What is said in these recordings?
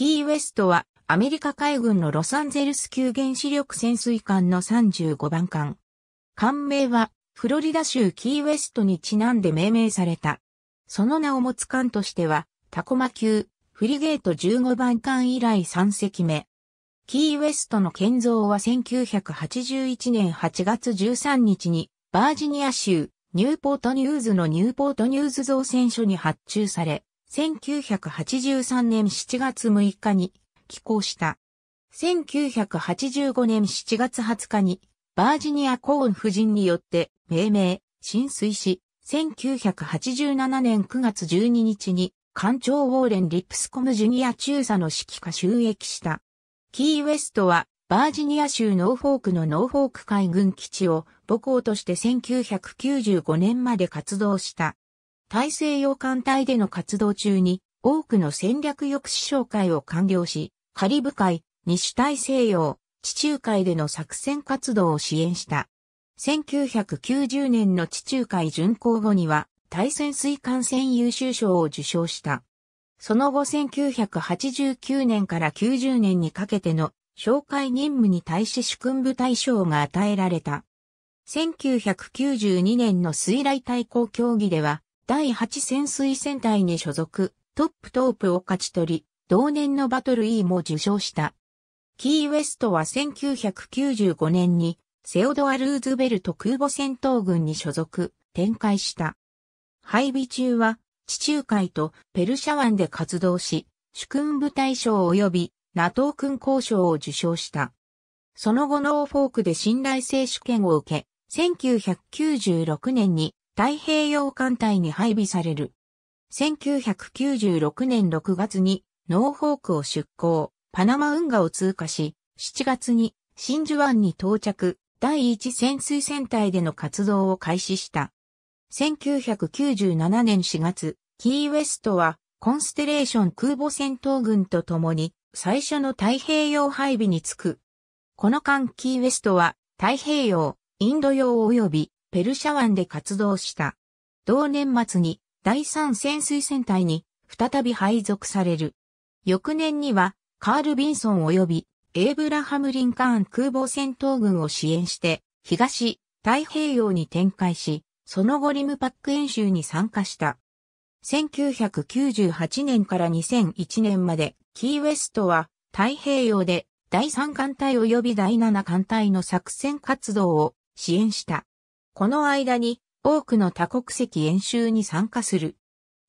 キーウェストはアメリカ海軍のロサンゼルス級原子力潜水艦の35番艦。艦名はフロリダ州キーウェストにちなんで命名された。その名を持つ艦としてはタコマ級フリゲート15番艦以来3隻目。キーウェストの建造は1981年8月13日にバージニア州ニューポートニューズのニューポートニューズ造船所に発注され、1983年7月6日に寄港した。1985年7月20日にバージニア・コーン夫人によって命名、浸水し、1987年9月12日に艦長ウォーレン・リップスコム・ジュニア中佐の指揮下収益した。キーウェストはバージニア州ノーフォークのノーフォーク海軍基地を母校として1995年まで活動した。大西洋艦隊での活動中に多くの戦略抑止紹介を完了し、カリブ海、西大西洋、地中海での作戦活動を支援した。1990年の地中海巡航後には、対潜水艦船優秀賞を受賞した。その後1989年から90年にかけての紹介任務に対し主君部隊賞が与えられた。1992年の水雷対抗協議では、第8潜水戦隊に所属、トップトープを勝ち取り、同年のバトル E も受賞した。キーウェストは1995年に、セオドア・ルーズベルト空母戦闘軍に所属、展開した。配備中は、地中海とペルシャ湾で活動し、主君部隊賞及びナトー君交渉を受賞した。その後ノーフォークで信頼性主権を受け、1996年に太平洋艦隊に配備される。1996年6月にノーホークを出港、パナマ運河を通過し、7月に真珠湾に到着、第一潜水船隊での活動を開始した。1997年4月、キーウェストはコンステレーション空母戦闘群と共に最初の太平洋配備に着く。この間キーウェストは太平洋、インド洋及びペルシャ湾で活動した。同年末に第三潜水船隊に再び配属される。翌年にはカール・ビンソン及びエイブラハム・リンカーン空母戦闘軍を支援して東太平洋に展開し、その後リムパック演習に参加した。1998年から2001年までキーウェストは太平洋で第3艦隊及び第7艦隊の作戦活動を支援した。この間に多くの多国籍演習に参加する。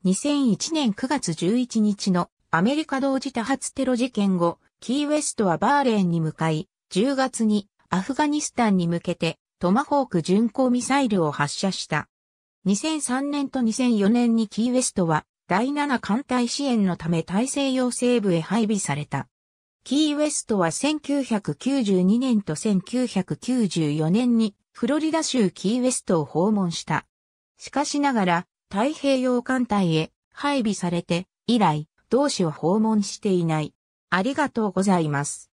2001年9月11日のアメリカ同時多発テロ事件後、キーウェストはバーレーンに向かい、10月にアフガニスタンに向けてトマホーク巡航ミサイルを発射した。2003年と2004年にキーウェストは第7艦隊支援のため大西洋西部へ配備された。キーウェストは1992年と1994年にフロリダ州キーウェストを訪問した。しかしながら、太平洋艦隊へ配備されて、以来、同志を訪問していない。ありがとうございます。